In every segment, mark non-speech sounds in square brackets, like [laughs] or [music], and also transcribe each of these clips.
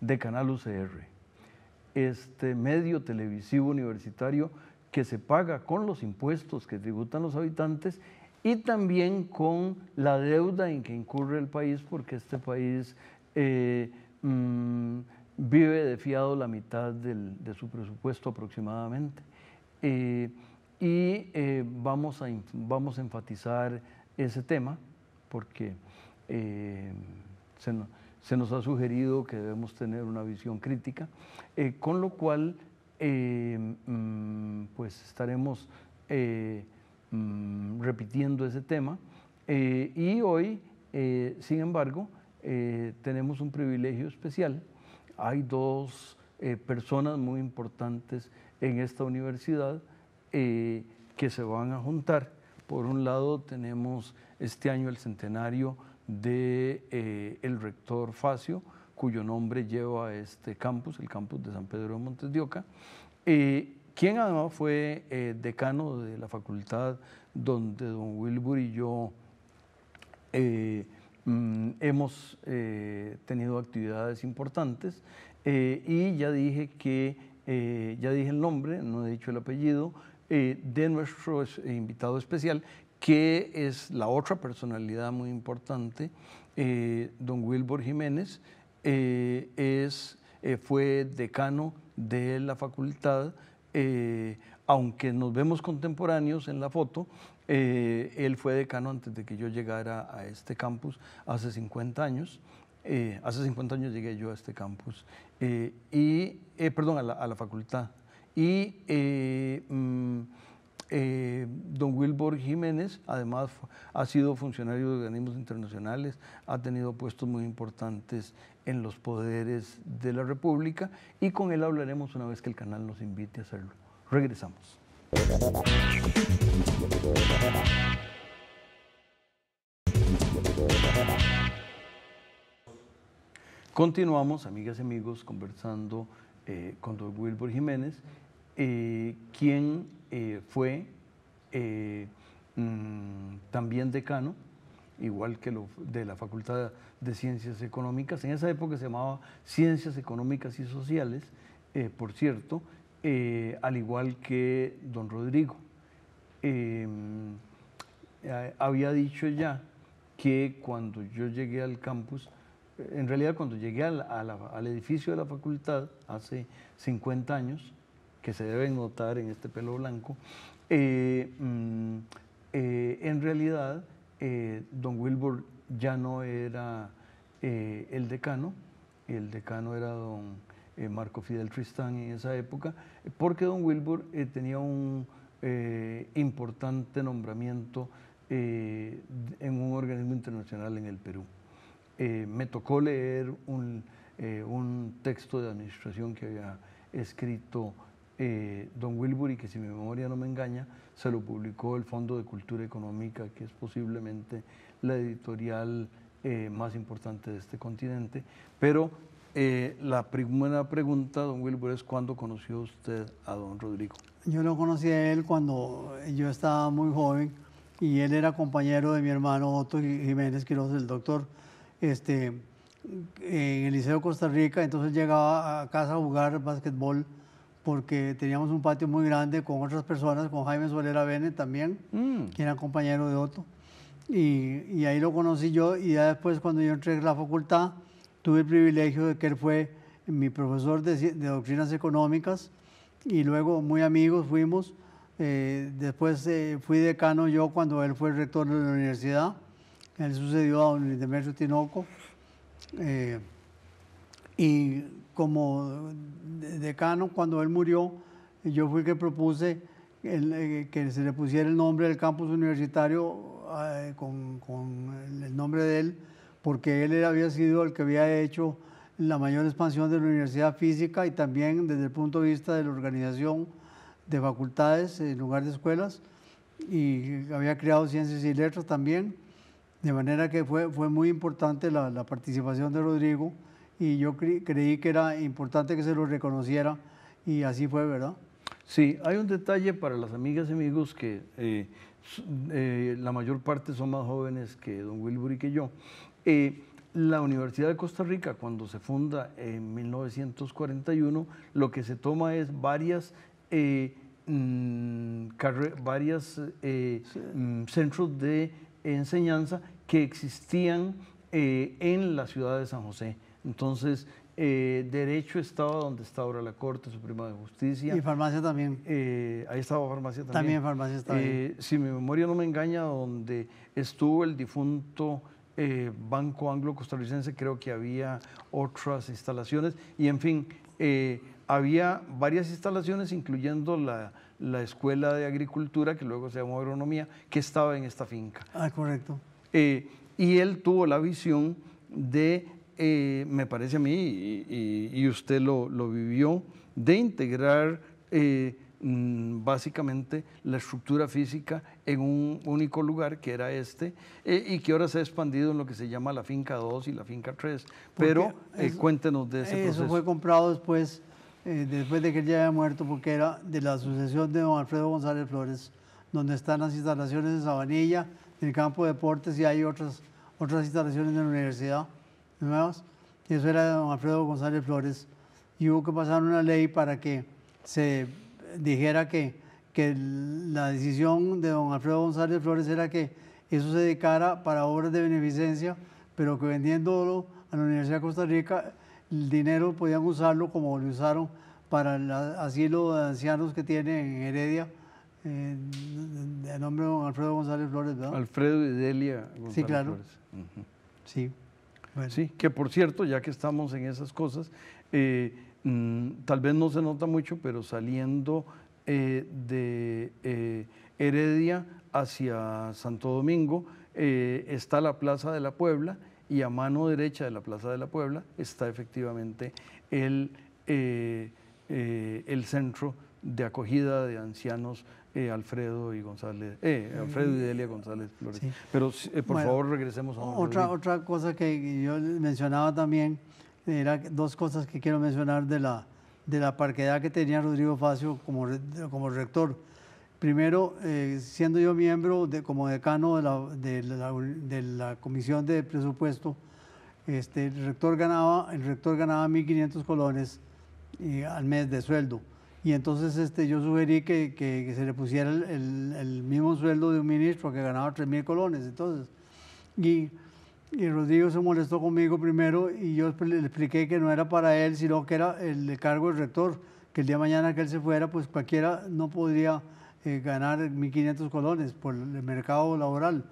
de Canal UCR, este medio televisivo universitario que se paga con los impuestos que tributan los habitantes y también con la deuda en que incurre el país, porque este país eh, mm, vive de fiado la mitad de su presupuesto aproximadamente. Eh, y eh, vamos, a, vamos a enfatizar ese tema porque se se nos ha sugerido que debemos tener una visión crítica, eh, con lo cual eh, mm, pues estaremos eh, mm, repitiendo ese tema. y hoy, sin embargo, tenemos un privilegio especial. Hay dos personas muy importantes en esta universidad que se van a juntar. Por un lado, tenemos este año el centenario de, eh, el rector Facio, cuyo nombre lleva este campus, el campus de San Pedro de Montes de Oca, eh, quien además fue eh, decano de la facultad donde don Wilbur y yo mm, hemos tenido actividades importantes. y ya dije que, ya dije el nombre, no he dicho el apellido, de nuestro invitado especial, que es la otra personalidad muy importante, eh, don Wilbur Jiménez, eh, es, eh, fue decano de la facultad, aunque nos vemos contemporáneos en la foto, él fue decano antes de que yo llegara a este campus hace 50 años. hace 50 años llegué yo a este campus, y, perdón, a la, facultad. Y mm, eh, don Wilbur Jiménez, además, ha sido funcionario de organismos internacionales, ha tenido puestos muy importantes en los poderes de la República y con él hablaremos una vez que el canal nos invite a hacerlo. Regresamos. Continuamos, amigas y amigos, conversando eh, con don Wilbur Jiménez eh, quien eh, fue eh, mm, también decano, igual que de la Facultad de Ciencias Económicas. En esa época se llamaba Ciencias Económicas y Sociales, por cierto, al igual que don Rodrigo. Em, había dicho ya que cuando yo llegué al campus, en realidad cuando llegué al edificio de la facultad hace 50 años, que se deben notar en este pelo blanco, eh, mm, eh, en realidad eh, don Wilbur ya no era el decano, el decano era don Marco Fidel Tristán en esa época, porque don Wilbur tenía un importante nombramiento en un organismo internacional en el Perú. me tocó leer un, un, texto de administración que había escrito eh, don Wilbur y que si mi memoria no me engaña, se lo publicó el Fondo de Cultura Económica, que es posiblemente la editorial eh, más importante de este continente. Pero eh, la primera pregunta, don Wilbur es cuándo conoció usted a don Rodrigo. Yo lo conocí a él cuando yo estaba muy joven y él era compañero de mi hermano Otto Jiménez Quiroz, el doctor, este, en el Liceo de Costa Rica. Entonces llegaba a casa a jugar básquetbol porque teníamos un patio muy grande con otras personas, con Jaime Solera Bene también, quien mm. que era compañero de Otto. Y, ahí lo conocí yo y ya después cuando yo entré a la facultad tuve el privilegio de que él fue mi profesor de, de doctrinas económicas y luego muy amigos fuimos. Eh, después eh, fui decano yo cuando él fue rector de la universidad. Él sucedió a don Demetrio Tinoco. Eh, y como decano, cuando él murió, yo fui el que propuse eh, que se le pusiera el nombre del campus universitario eh, con, el nombre de él, porque él había sido el que había hecho la mayor expansión de la universidad física y también desde el punto de vista de la organización de facultades eh, en lugar de escuelas, y había creado ciencias y letras también, de manera que fue, fue muy importante la, la participación de Rodrigo y yo creí que era importante que se lo reconociera y así fue, ¿verdad? Sí, hay un detalle para las amigas y amigos que eh, eh, la mayor parte son más jóvenes que don Wilbur y que yo. Eh, la Universidad de Costa Rica, cuando se funda en 1941, lo que se toma es varias, varios mm, varias mm, centros de enseñanza que existían en la ciudad de San José. Entonces, eh, Derecho estaba donde está ahora la Corte Suprema de Justicia. Y Farmacia también. Eh, ahí estaba Farmacia también. También Farmacia estaba. Eh, si mi memoria no me engaña, donde estuvo el difunto Banco Anglo-Costarricense, creo que había otras instalaciones. Y en fin, había varias instalaciones, incluyendo la, la, Escuela de Agricultura, que luego se llamó Agronomía, que estaba en esta finca. Ah, correcto. y él tuvo la visión de eh, me parece a mí, y, usted lo, vivió, de integrar eh, mm, básicamente la estructura física en un único lugar que era este eh, y que ahora se ha expandido en lo que se llama la finca 2 y la finca 3. Pero cuéntenos de ese eso proceso. Eso fue comprado después, después de que él ya había muerto, porque era de la sucesión de don Alfredo González Flores, donde están las instalaciones de Sabanilla, del campo de deportes y hay otras, otras instalaciones de la universidad nuevas, y eso era de don Alfredo González Flores, y hubo que pasar una ley para que se dijera que, que la decisión de don Alfredo González Flores era que eso se dedicara para obras de beneficencia, pero que vendiéndolo a la Universidad de Costa Rica, el dinero podían usarlo como lo usaron para el asilo de ancianos que tiene en Heredia, eh, de nombre de don Alfredo González Flores, ¿verdad? Alfredo y Delia González Sí, claro. Flores. Sí. ¿sí? Que por cierto, ya que estamos en esas cosas, eh, mm, tal vez no se nota mucho, pero saliendo eh, de eh, Heredia hacia Santo Domingo está la Plaza de la Puebla y a mano derecha de la Plaza de la Puebla está efectivamente el, el centro de acogida de ancianos eh, Alfredo y González, eh, mm. Alfredo y Delia González Flores. Pero eh, por favor regresemos a otra otra cosa que yo mencionaba también era dos cosas que quiero mencionar de la de la parquedad que tenía Rodrigo Facio como como rector. Primero, siendo yo miembro de, como decano de la, de la, comisión de presupuesto, este, el rector ganaba el rector ganaba 1.500 colones al mes de sueldo y entonces este, yo sugerí que, se le pusiera el, mismo sueldo de un ministro que ganaba 3.000 mil colones. Entonces, y, y, Rodrigo se molestó conmigo primero y yo le expliqué que no era para él, sino que era el cargo del rector, que el día de mañana que él se fuera, pues cualquiera no podría eh, ganar 1.500 colones por el mercado laboral.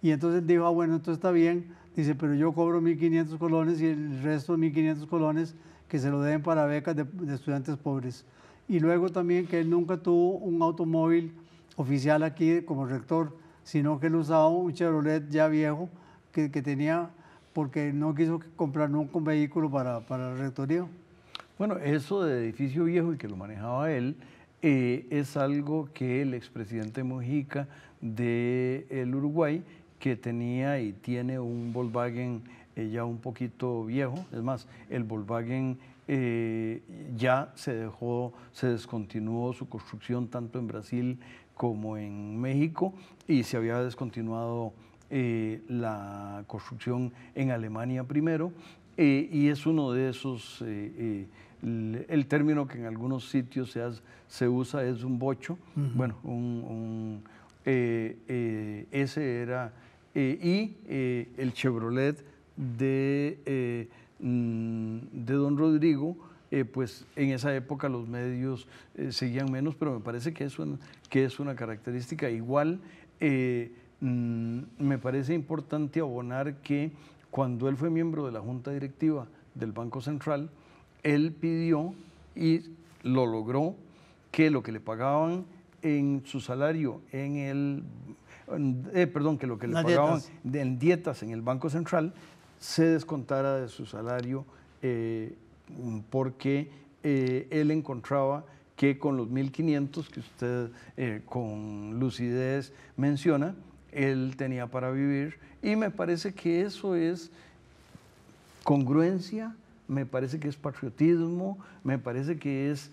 Y entonces dijo, ah, bueno, esto está bien. Dice, pero yo cobro 1.500 colones y el resto de 1.500 colones que se lo deben para becas de, de estudiantes pobres y luego también que él nunca tuvo un automóvil oficial aquí como rector, sino que él usaba un Chevrolet ya viejo que, tenía porque no quiso comprar nunca un vehículo para, para el rectorío. Bueno, eso de edificio viejo y que lo manejaba él eh, es algo que el expresidente Mojica del de Uruguay, que tenía y tiene un Volkswagen eh, ya un poquito viejo, es más, el Volkswagen eh, ya se dejó, se descontinuó su construcción tanto en Brasil como en México y se había descontinuado eh, la construcción en Alemania primero eh, y es uno de esos, el término que en algunos sitios se, usa es un bocho, bueno, ese era, y el Chevrolet de Mm, de don Rodrigo, eh, pues en esa época los medios eh, seguían menos, pero me parece que es una, que es una característica igual. Eh, mm, me parece importante abonar que cuando él fue miembro de la Junta Directiva del Banco Central, él pidió y lo logró que lo que le pagaban en su salario en el perdón, que lo que le pagaban en dietas en el Banco Central se descontara de su salario eh, porque eh, él encontraba que con los 1.500 que usted eh, con lucidez menciona, él tenía para vivir. Y me parece que eso es congruencia, me parece que es patriotismo, me parece que es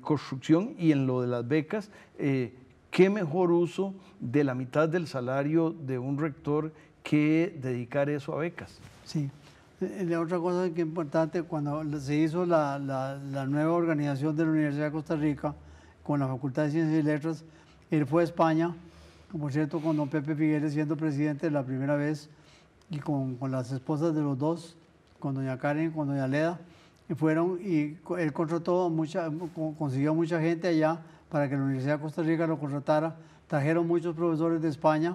construcción y en lo de las becas, qué mejor uso de la mitad del salario de un rector que dedicar eso a becas. Sí. Eh, la otra cosa que es importante, cuando se hizo la, la, nueva organización de la Universidad de Costa Rica con la Facultad de Ciencias y Letras, él fue a España, por cierto, con don Pepe Figueres siendo presidente la primera vez y con, con las esposas de los dos, con doña Karen, con doña Leda, y fueron y él contrató mucha, consiguió mucha gente allá para que la Universidad de Costa Rica lo contratara, trajeron muchos profesores de España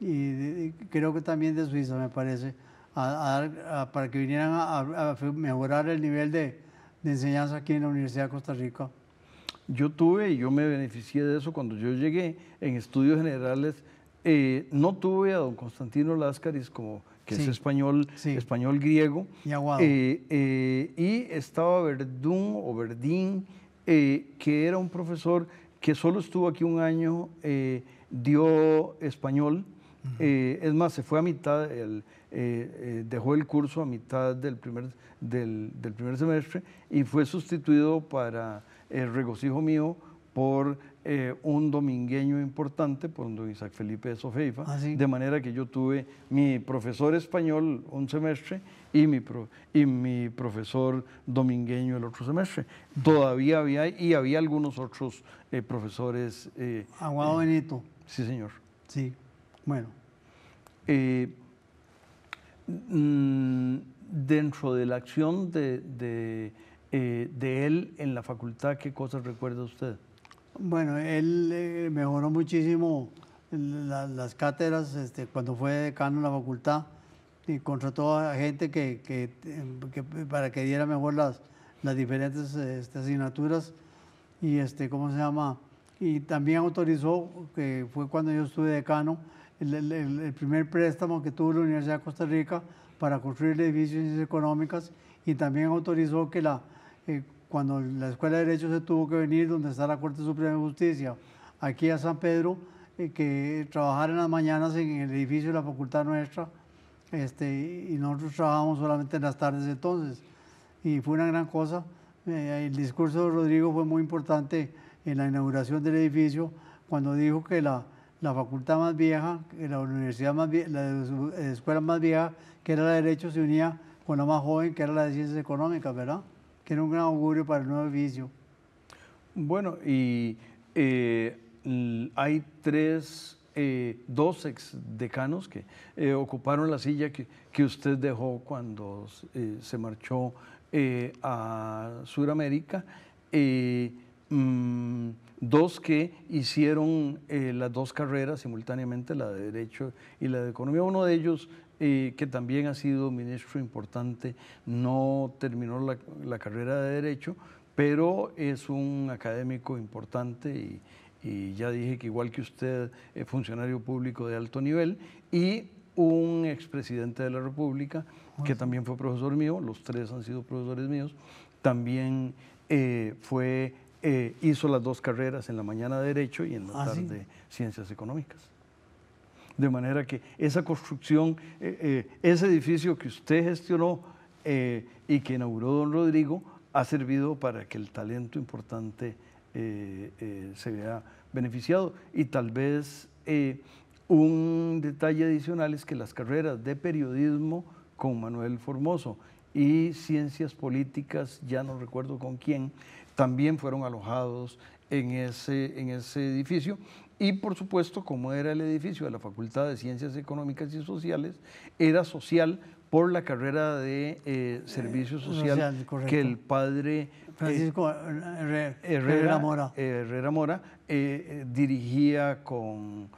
y creo que también de Suiza, me parece, para que vinieran a, mejorar el nivel de, enseñanza aquí en la Universidad de Costa Rica. Yo tuve y yo me beneficié de eso cuando yo llegué en estudios generales. Eh, no tuve a don Constantino Láscaris, como que es español, español griego. Y eh, eh, y estaba Verdún o Verdín, que era un profesor que solo estuvo aquí un año, dio español es más, se fue a mitad, el, eh, eh, dejó el curso a mitad del primer, del, primer semestre y fue sustituido para el eh, regocijo mío por un domingueño importante, por don Isaac Felipe de Sofeifa, ah, de manera que yo tuve mi profesor español un semestre y mi, y mi profesor domingueño el otro semestre. Todavía había, y había algunos otros profesores. Aguado Benito. Sí, señor. Sí. Bueno, eh, mm, dentro de la acción eh, de, él en la facultad, ¿qué cosas recuerda usted? Bueno, él eh, mejoró muchísimo las cátedras este, cuando fue decano en la facultad y contrató a gente que, para que diera mejor las, diferentes este, asignaturas y este, ¿cómo se llama? Y también autorizó, que fue cuando yo estuve decano, el, primer préstamo que tuvo la Universidad de Costa Rica para construir ciencias económicas y también autorizó que la, eh, cuando la Escuela de Derecho se tuvo que venir, donde está la Corte Suprema de Justicia, aquí a San Pedro, eh, que trabajara en las mañanas en el edificio de la facultad nuestra, este, y nosotros trabajamos solamente en las tardes entonces. Y fue una gran cosa. Eh, el discurso de Rodrigo fue muy importante en la inauguración del edificio, cuando dijo que la la facultad más vieja, la universidad más vieja, la escuela más vieja, que era la de Derecho, se unía con la más joven, que era la de Ciencias Económicas, ¿verdad? Que era un gran augurio para el nuevo edificio. Bueno, y eh, hay tres, eh, dos exdecanos que eh, ocuparon la silla que, usted dejó cuando eh, se marchó a Sudamérica. Mm, dos que hicieron eh, las dos carreras simultáneamente, la de Derecho y la de Economía. Uno de ellos, eh, que también ha sido ministro importante, no terminó la, carrera de Derecho, pero es un académico importante y, ya dije que igual que usted, eh, funcionario público de alto nivel, y un expresidente de la República, ah, que también fue profesor mío, los tres han sido profesores míos, también fue eh, hizo las dos carreras, en la mañana de Derecho y en la ah, tarde Ciencias Económicas. De manera que esa construcción, eh, eh, ese edificio que usted gestionó y que inauguró don Rodrigo, ha servido para que el talento importante se vea beneficiado. Y tal vez un detalle adicional es que las carreras de periodismo con Manuel Formoso y Ciencias Políticas, ya no recuerdo con quién, también fueron alojados en ese, en ese edificio. Y por supuesto, como era el edificio de la Facultad de Ciencias Económicas y Sociales, era social por la carrera de eh, servicio eh, social, que el padre eh, Francisco Herrera, Mora, Herrera Mora dirigía con,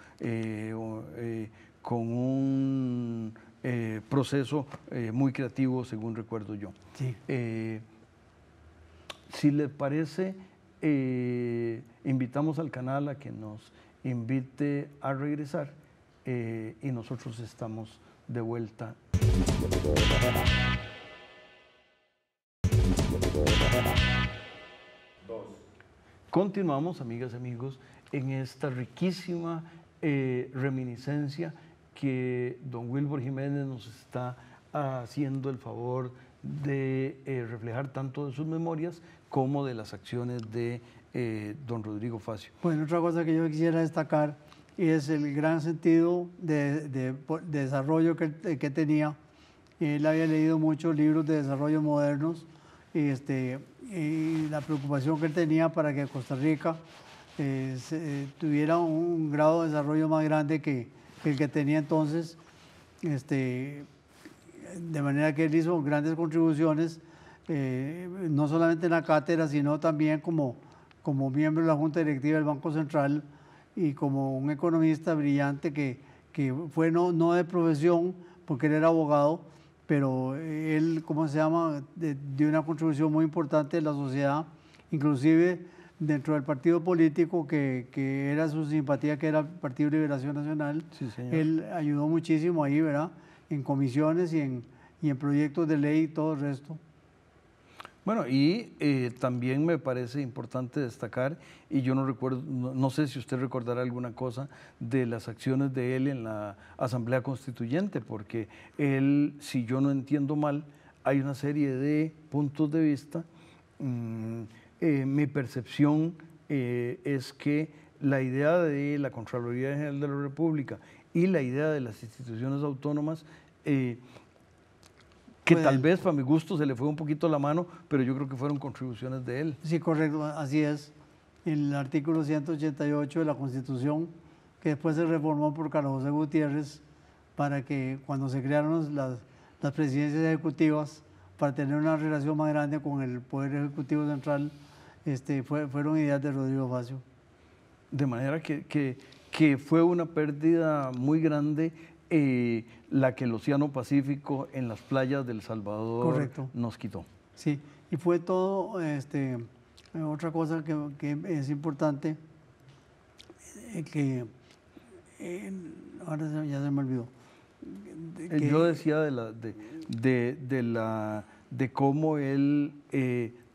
con un eh, proceso eh, muy creativo, según recuerdo yo. Eh, si le parece, invitamos al canal a que nos invite a regresar y nosotros estamos de vuelta. Continuamos, amigas y amigos, en esta riquísima reminiscencia que don Wilbur Jiménez nos está haciendo el favor de eh, reflejar tanto de sus memorias como de las acciones de eh, don Rodrigo Facio. Bueno, otra cosa que yo quisiera destacar es el gran sentido de, desarrollo que, que, tenía. Él había leído muchos libros de desarrollo modernos este, y la preocupación que tenía para que Costa Rica eh, tuviera un grado de desarrollo más grande que, el que tenía entonces, este, de manera que él hizo grandes contribuciones, eh, no solamente en la cátedra, sino también como, como miembro de la Junta Directiva del Banco Central y como un economista brillante que, que fue no, no de profesión, porque él era abogado, pero él, ¿cómo se llama?, dio una contribución muy importante a la sociedad, inclusive dentro del partido político que, era su simpatía, que era el Partido Liberación Nacional. él ayudó muchísimo ahí, ¿verdad? En comisiones y en, en proyectos de ley y todo el resto. Bueno, y eh, también me parece importante destacar, y yo no recuerdo, no, sé si usted recordará alguna cosa de las acciones de él en la Asamblea Constituyente, porque él, si yo no entiendo mal, hay una serie de puntos de vista mm, eh, mi percepción eh, es que la idea de la Contraloría General de la República y la idea de las instituciones autónomas, eh, que pues tal vez para mi gusto se le fue un poquito la mano, pero yo creo que fueron contribuciones de él. Sí, correcto, así es. El artículo 188 de la Constitución, que después se reformó por Carlos José Gutiérrez, para que cuando se crearon las presidencias ejecutivas, para tener una relación más grande con el Poder Ejecutivo Central, este, fueron ideas de Rodrigo Facio. De manera que, fue una pérdida muy grande eh, la que el Océano Pacífico en las playas del Salvador nos quitó. Sí, y fue todo, este, otra cosa que, es importante, eh, que eh, ahora ya se me olvidó. Yo decía de, la, de, la, de cómo él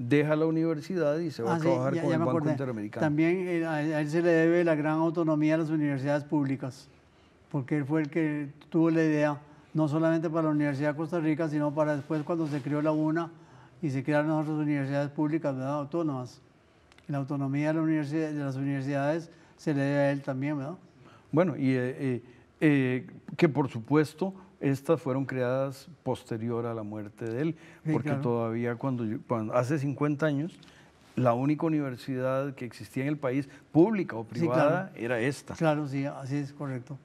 deja la universidad y se va a ah, trabajar con el Banco Interamericano. También eh, a él se le debe la gran autonomía a las universidades públicas, porque él fue el que tuvo la idea, no solamente para la Universidad de Costa Rica, sino para después cuando se creó la UNA y se crearon otras universidades públicas, ¿verdad? Autónomas. La autonomía de, de las universidades se le debe a él también, ¿verdad? Bueno, y eh, eh, que por supuesto estas fueron creadas posterior a la muerte de él, porque todavía cuando, hace 50 años la única universidad que existía en el país, pública o privada, era esta. Claro, sí, así es correcto.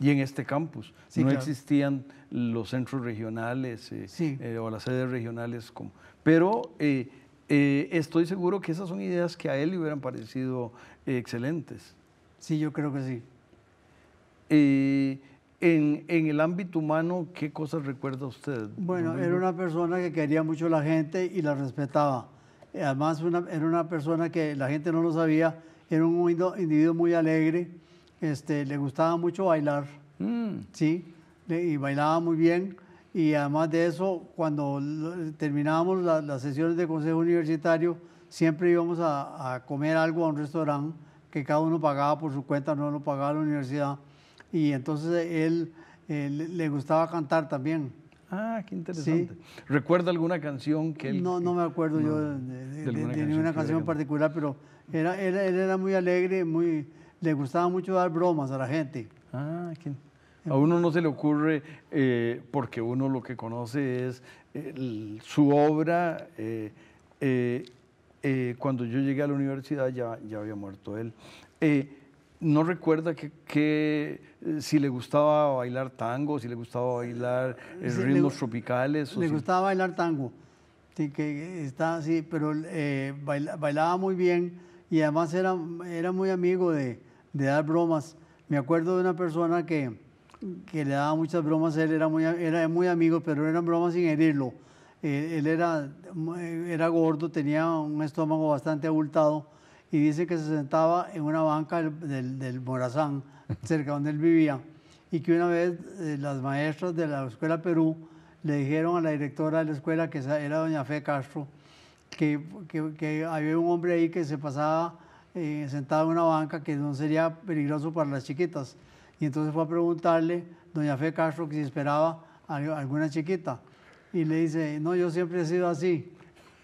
Y en este campus no existían los centros regionales eh, eh, o las sedes regionales. Como, pero eh, estoy seguro que esas son ideas que a él le hubieran parecido excelentes. Sí, yo creo que sí. En, el ámbito humano, ¿qué cosas recuerda usted? Bueno, era una persona que quería mucho a la gente y la respetaba. Eh, además, era una persona que la gente no lo sabía, era un individuo muy alegre, este, le gustaba mucho bailar, mm. ¿sí? y bailaba muy bien. Y además de eso, cuando terminábamos las sesiones de consejo universitario, siempre íbamos a comer algo a un restaurante que cada uno pagaba por su cuenta, no lo pagaba la universidad y entonces él, eh, le gustaba cantar también. Ah, qué interesante. ¿Recuerda alguna canción que No, no me acuerdo yo de, ninguna canción, en particular, pero era, él era muy alegre, muy, le gustaba mucho dar bromas a la gente. Ah, eh, a uno no se le ocurre, eh, porque uno lo que conoce es su obra. cuando yo llegué a la universidad ya, ya había muerto él no recuerda que, eh, si le gustaba bailar tango, si le gustaba bailar eh, ritmos tropicales. le gustaba bailar tango, sí, que está así, pero eh, bailaba muy bien y además era, era muy amigo de, de, dar bromas. Me acuerdo de una persona que, le daba muchas bromas, él era muy, era muy amigo, pero eran bromas sin herirlo. él era, era gordo, tenía un estómago bastante abultado y dice que se sentaba en una banca del, Morazán, [laughs] cerca donde él vivía, y que una vez eh, las maestras de la Escuela Perú le dijeron a la directora de la escuela, que era doña Fe Castro, que, que, había un hombre ahí que se pasaba eh, sentado en una banca que no sería peligroso para las chiquitas. Y entonces fue a preguntarle, doña Fe Castro, que si esperaba alguna chiquita. Y le dice, no, yo siempre he sido así.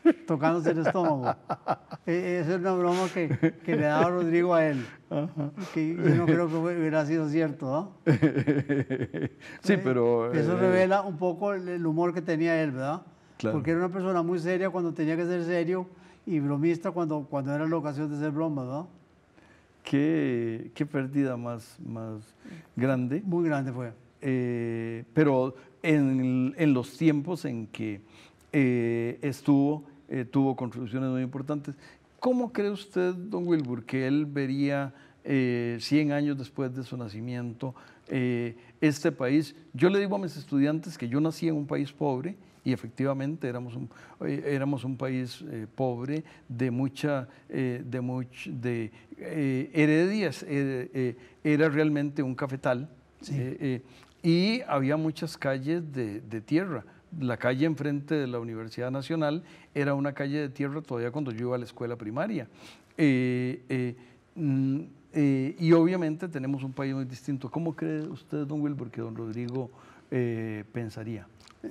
[laughs] tocándose el estómago. Esa es una broma que, le daba Rodrigo a él, que yo no creo que hubiera sido cierto, ¿no? [laughs] Sí, pero... Eh, eso eh, revela un poco el humor que tenía él, ¿verdad? Porque era una persona muy seria cuando tenía que ser serio y bromista cuando, cuando era la ocasión de ser broma, ¿verdad? Qué, pérdida más, más grande. Muy grande fue. Eh, pero en, los tiempos en que estuvo eh, tuvo contribuciones muy importantes. ¿Cómo cree usted, don Wilbur, que él vería 100 eh, años después de su nacimiento eh, este país? Yo le digo a mis estudiantes que yo nací en un país pobre y efectivamente éramos un, país pobre de mucha, de, de heredias, era realmente un cafetal y había muchas calles de tierra la calle enfrente de la Universidad Nacional era una calle de tierra todavía cuando yo iba a la escuela primaria. Eh, eh, mm, eh, y obviamente tenemos un país muy distinto. ¿Cómo cree usted, don Wilbur, que don Rodrigo pensaría?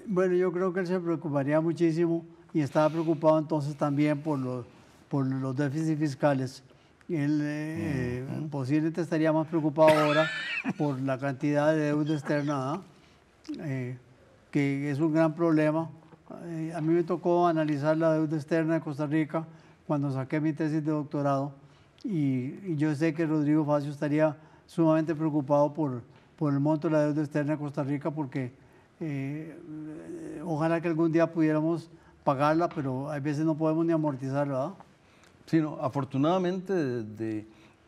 Bueno, yo creo que él se preocuparía muchísimo y estaba preocupado entonces también por los, por los déficits fiscales. Él posiblemente estaría más preocupado ahora por la cantidad de deuda externa. ¿ah? que es un gran problema. Eh, a mí me tocó analizar la deuda externa de Costa Rica cuando saqué mi tesis de doctorado y, yo sé que Rodrigo Facio estaría sumamente preocupado por, por el monto de la deuda externa de Costa Rica porque eh, ojalá que algún día pudiéramos pagarla, pero hay veces no podemos ni amortizarla. Sí, afortunadamente de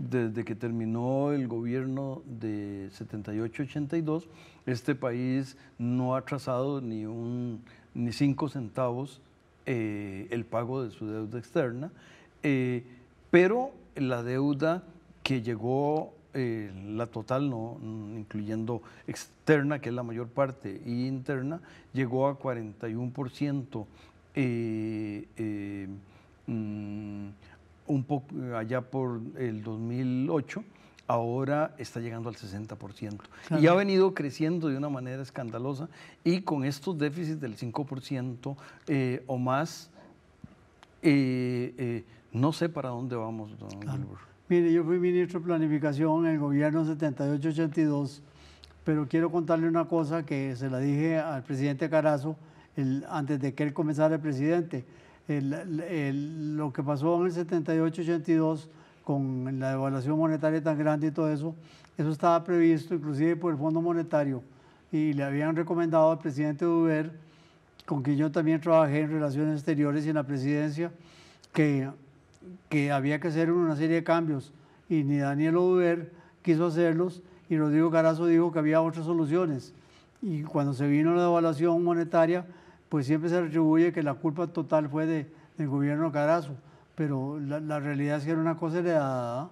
desde que terminó el gobierno de 78-82, este país no ha trazado ni, un, ni cinco centavos eh, el pago de su deuda externa, eh, pero la deuda que llegó, eh, la total, no, incluyendo externa, que es la mayor parte, y interna, llegó a 41% un poco eh, allá por el 2008, ahora está llegando al 60%. Y ha venido creciendo de una manera escandalosa y con estos déficits del 5% eh, o más, eh, no sé para dónde vamos, don Mire, yo fui ministro de Planificación en el gobierno 78-82, pero quiero contarle una cosa que se la dije al presidente Carazo el, antes de que él comenzara el presidente el, lo que pasó en el 78-82 con la devaluación monetaria tan grande y todo eso, eso estaba previsto inclusive por el Fondo Monetario y le habían recomendado al presidente Duber, con quien yo también trabajé en relaciones exteriores y en la presidencia, que, que había que hacer una serie de cambios y ni Daniel Oduber quiso hacerlos y Rodrigo Garazo dijo que había otras soluciones. Y cuando se vino la devaluación monetaria, pues siempre se atribuye que la culpa total fue de, del gobierno Carazo, pero la, realidad es que era una cosa heredada,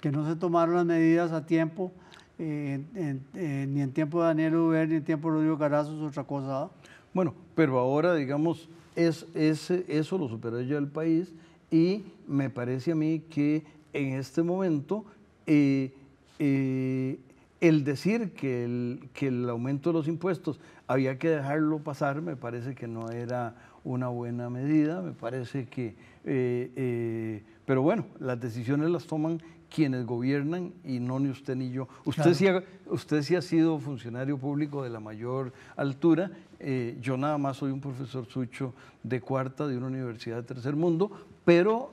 que no se tomaron las medidas a tiempo, eh, eh, ni en tiempo de Daniel Uber, ni en tiempo de Rodrigo Carazo, es otra cosa. ¿ah? Bueno, pero ahora, digamos, es, es, eso lo superó ya el país y me parece a mí que en este momento eh, el decir que el, que el aumento de los impuestos había que dejarlo pasar, me parece que no era una buena medida, me parece que... Eh, eh, pero bueno, las decisiones las toman quienes gobiernan y no ni usted ni yo. Usted, sí, ha, usted ha sido funcionario público de la mayor altura, eh, yo nada más soy un profesor sucho de cuarta de una universidad de tercer mundo, pero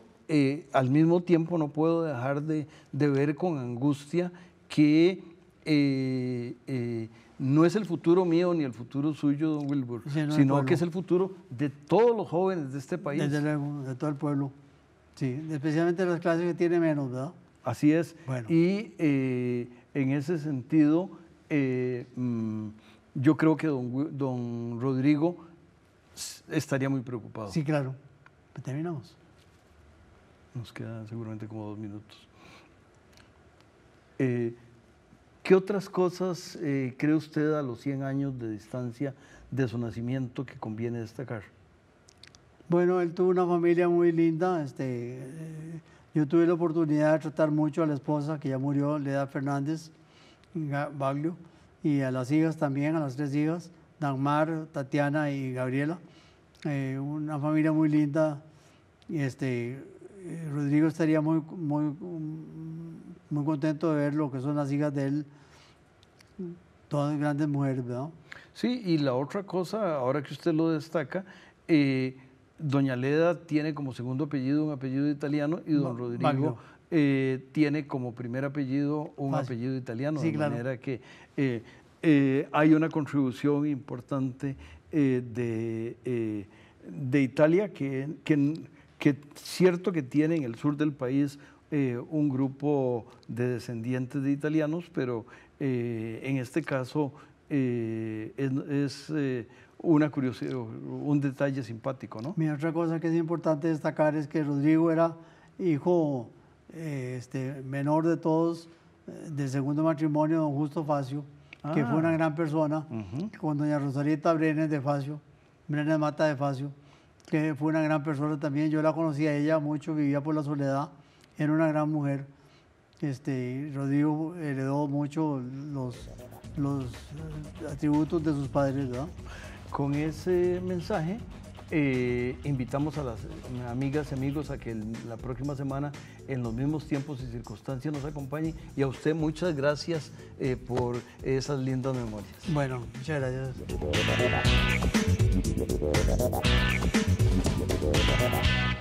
al mismo tiempo no puedo dejar de, ver con angustia que no es el futuro mío ni el futuro suyo, don Wilbur, sino que es el futuro de todos los jóvenes de este país. de todo el pueblo. Sí, especialmente las clases que tiene menos, ¿verdad? Así es. Y eh, en ese sentido, eh, mm, yo creo que don, Rodrigo estaría muy preocupado. Sí, claro. Terminamos. Nos quedan seguramente como dos minutos. Eh, ¿Qué otras cosas eh, cree usted a los 100 años de distancia de su nacimiento que conviene destacar? Bueno, él tuvo una familia muy linda. Este, eh, yo tuve la oportunidad de tratar mucho a la esposa, que ya murió, Leda Fernández Baglio, y a las hijas también, a las tres hijas, Danmar, Tatiana y Gabriela. Eh, una familia muy linda. Este, Rodrigo estaría muy, muy muy contento de ver lo que son las hijas de él, todas grandes mujeres, ¿verdad? Sí, y la otra cosa, ahora que usted lo destaca, eh, doña Leda tiene como segundo apellido un apellido italiano y don Rodrigo eh, tiene como primer apellido un apellido italiano, de manera que eh, hay una contribución importante de, Italia que, que, que cierto que tiene en el sur del país eh, un grupo de descendientes de italianos, pero eh, en este caso eh, es, una curiosidad, un detalle simpático, ¿no? Mi otra cosa que es importante destacar es que Rodrigo era hijo este, menor de todos del segundo matrimonio de don Justo Facio, que fue una ah. gran persona, con doña Rosalita Brenes de Facio, Brenes Mata de Facio, que fue una gran persona también. Yo la conocí a ella mucho, vivía por la soledad era una gran mujer. Este, Rodrigo heredó mucho los, los atributos de sus padres, Con ese mensaje eh, invitamos a las amigas y amigos a que la próxima semana en los mismos tiempos y circunstancias nos acompañen y a usted muchas gracias eh, por esas lindas memorias. Bueno, muchas gracias.